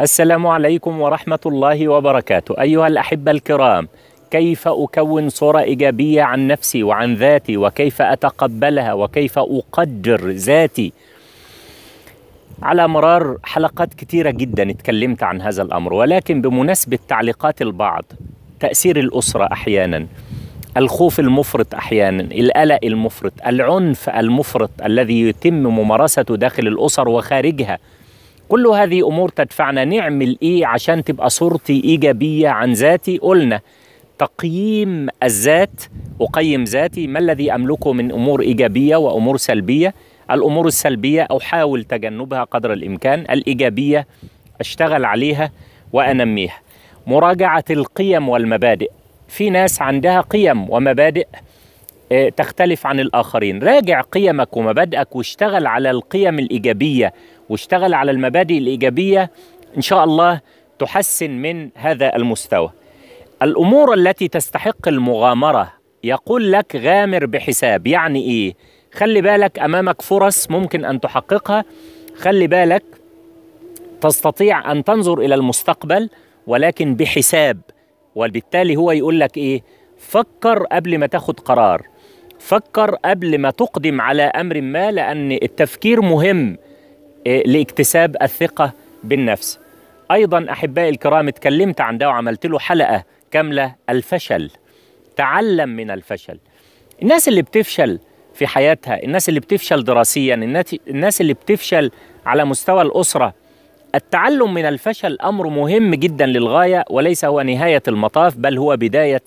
السلام عليكم ورحمة الله وبركاته أيها الأحبة الكرام كيف أكون صورة إيجابية عن نفسي وعن ذاتي وكيف أتقبلها وكيف أقدر ذاتي على مرار حلقات كثيره جدا اتكلمت عن هذا الأمر ولكن بمناسبة تعليقات البعض تأثير الأسرة أحيانا الخوف المفرط أحيانا القلق المفرط العنف المفرط الذي يتم ممارسته داخل الأسر وخارجها كل هذه امور تدفعنا نعمل ايه e عشان تبقى صورتي ايجابيه عن ذاتي قلنا تقييم الذات اقيم ذاتي ما الذي املكه من امور ايجابيه وامور سلبيه الامور السلبيه احاول تجنبها قدر الامكان الايجابيه اشتغل عليها وانميها مراجعه القيم والمبادئ في ناس عندها قيم ومبادئ آه، تختلف عن الآخرين راجع قيمك ومبادئك واشتغل على القيم الإيجابية واشتغل على المبادئ الإيجابية إن شاء الله تحسن من هذا المستوى الأمور التي تستحق المغامرة يقول لك غامر بحساب يعني إيه؟ خلي بالك أمامك فرص ممكن أن تحققها خلي بالك تستطيع أن تنظر إلى المستقبل ولكن بحساب وبالتالي هو يقول لك إيه؟ فكر قبل ما تاخد قرار فكر قبل ما تقدم على امر ما لان التفكير مهم إيه، لاكتساب الثقه بالنفس ايضا احبائي الكرام اتكلمت عن ده وعملت له حلقه كامله الفشل تعلم من الفشل الناس اللي بتفشل في حياتها الناس اللي بتفشل دراسيا الناس اللي بتفشل على مستوى الاسره التعلم من الفشل امر مهم جدا للغايه وليس هو نهايه المطاف بل هو بدايه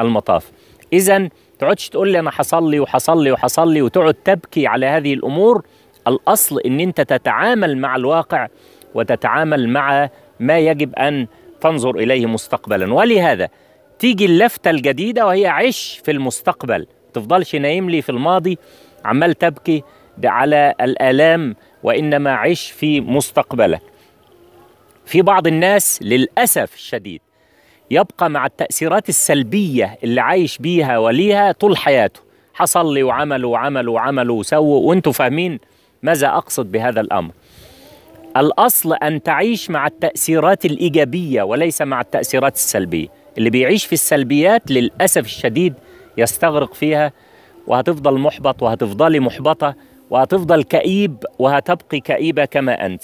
المطاف اذا تقعدش تقول لي انا حصل لي وحصل لي وحصل لي وتقعد تبكي على هذه الامور الاصل ان انت تتعامل مع الواقع وتتعامل مع ما يجب ان تنظر اليه مستقبلا ولهذا تيجي اللفته الجديده وهي عش في المستقبل تفضلش نايم لي في الماضي عمال تبكي على الالام وانما عش في مستقبلك في بعض الناس للاسف الشديد يبقى مع التأثيرات السلبية اللي عايش بيها وليها طول حياته حصل لي وعمل وعمل وعمل وسووا وانتوا فاهمين ماذا أقصد بهذا الأمر الأصل أن تعيش مع التأثيرات الإيجابية وليس مع التأثيرات السلبية اللي بيعيش في السلبيات للأسف الشديد يستغرق فيها وهتفضل محبط وهتفضلي محبطة وهتفضل كئيب وهتبقي كئيبة كما أنت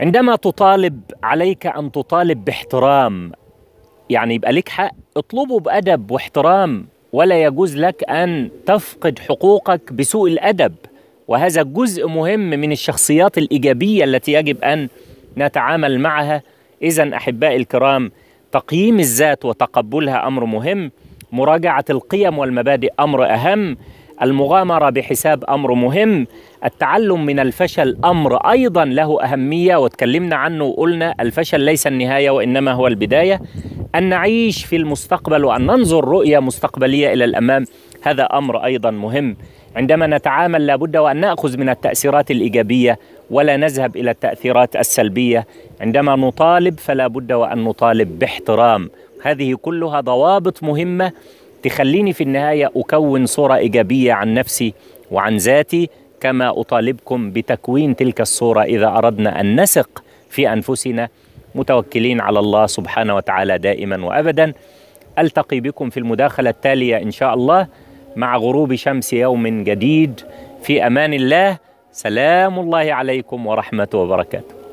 عندما تطالب عليك ان تطالب باحترام يعني يبقى لك حق اطلبه بادب واحترام ولا يجوز لك ان تفقد حقوقك بسوء الادب وهذا جزء مهم من الشخصيات الايجابيه التي يجب ان نتعامل معها اذا احبائي الكرام تقييم الذات وتقبلها امر مهم مراجعه القيم والمبادئ امر اهم المغامره بحساب امر مهم التعلم من الفشل امر ايضا له اهميه وتكلمنا عنه وقلنا الفشل ليس النهايه وانما هو البدايه ان نعيش في المستقبل وان ننظر رؤيه مستقبليه الى الامام هذا امر ايضا مهم عندما نتعامل لابد وان ناخذ من التاثيرات الايجابيه ولا نذهب الى التاثيرات السلبيه عندما نطالب فلا بد وان نطالب باحترام هذه كلها ضوابط مهمه تخليني في النهايه اكون صوره ايجابيه عن نفسي وعن ذاتي كما اطالبكم بتكوين تلك الصوره اذا اردنا ان نثق في انفسنا متوكلين على الله سبحانه وتعالى دائما وابدا التقي بكم في المداخله التاليه ان شاء الله مع غروب شمس يوم جديد في امان الله سلام الله عليكم ورحمه وبركاته